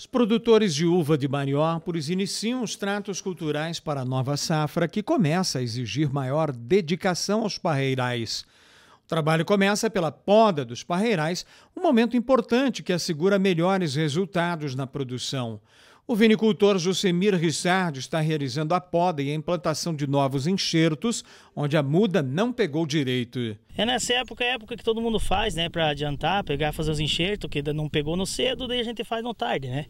Os produtores de uva de Mariópolis iniciam os tratos culturais para a nova safra, que começa a exigir maior dedicação aos parreirais. O trabalho começa pela poda dos parreirais, um momento importante que assegura melhores resultados na produção. O vinicultor Josemir Richard está realizando a poda e a implantação de novos enxertos, onde a muda não pegou direito. É nessa né, época, é época que todo mundo faz, né, para adiantar, pegar, fazer os enxertos, que não pegou no cedo, daí a gente faz no tarde, né?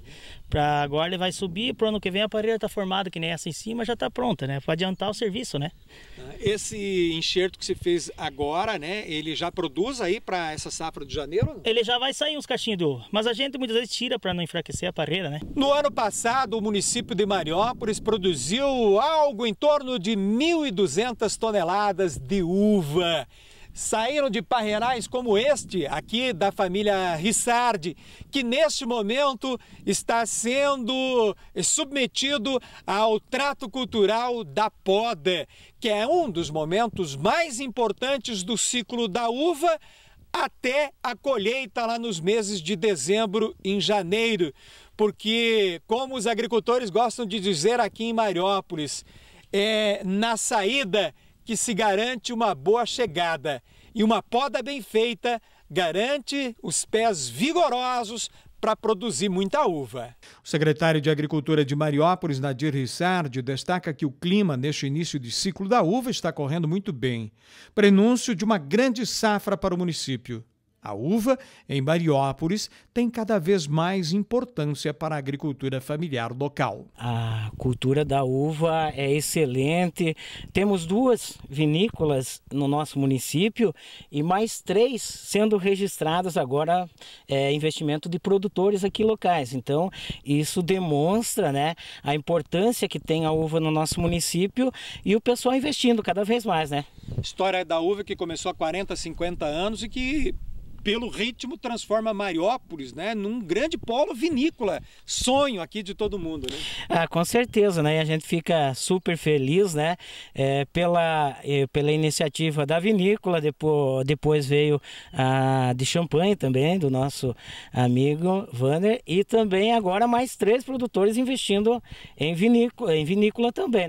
Para agora ele vai subir, pro ano que vem a parelha está formada, que nem essa em cima, já está pronta, né? Para adiantar o serviço, né? Ah, esse enxerto que se fez agora, né, ele já produz aí para essa safra de janeiro? Ele já vai sair uns cachinhos de ouro, mas a gente muitas vezes tira para não enfraquecer a parreira, né? No ano passado passado, o município de Mariópolis produziu algo em torno de 1.200 toneladas de uva. Saíram de parreirais como este, aqui da família Rissardi, que neste momento está sendo submetido ao trato cultural da poda, que é um dos momentos mais importantes do ciclo da uva até a colheita lá nos meses de dezembro e janeiro porque, como os agricultores gostam de dizer aqui em Mariópolis, é na saída que se garante uma boa chegada. E uma poda bem feita garante os pés vigorosos para produzir muita uva. O secretário de Agricultura de Mariópolis, Nadir Rissardi, destaca que o clima neste início de ciclo da uva está correndo muito bem. Prenúncio de uma grande safra para o município. A uva, em Mariópolis, tem cada vez mais importância para a agricultura familiar local. A cultura da uva é excelente. Temos duas vinícolas no nosso município e mais três sendo registradas agora é, investimento de produtores aqui locais. Então, isso demonstra né, a importância que tem a uva no nosso município e o pessoal investindo cada vez mais. Né? História da uva que começou há 40, 50 anos e que pelo ritmo, transforma Mariópolis né, num grande polo vinícola. Sonho aqui de todo mundo. Né? Ah, com certeza, né? E a gente fica super feliz né, é, pela, é, pela iniciativa da vinícola, depois, depois veio a de champanhe também, do nosso amigo Vanner, e também agora mais três produtores investindo em vinícola, em vinícola também. Né?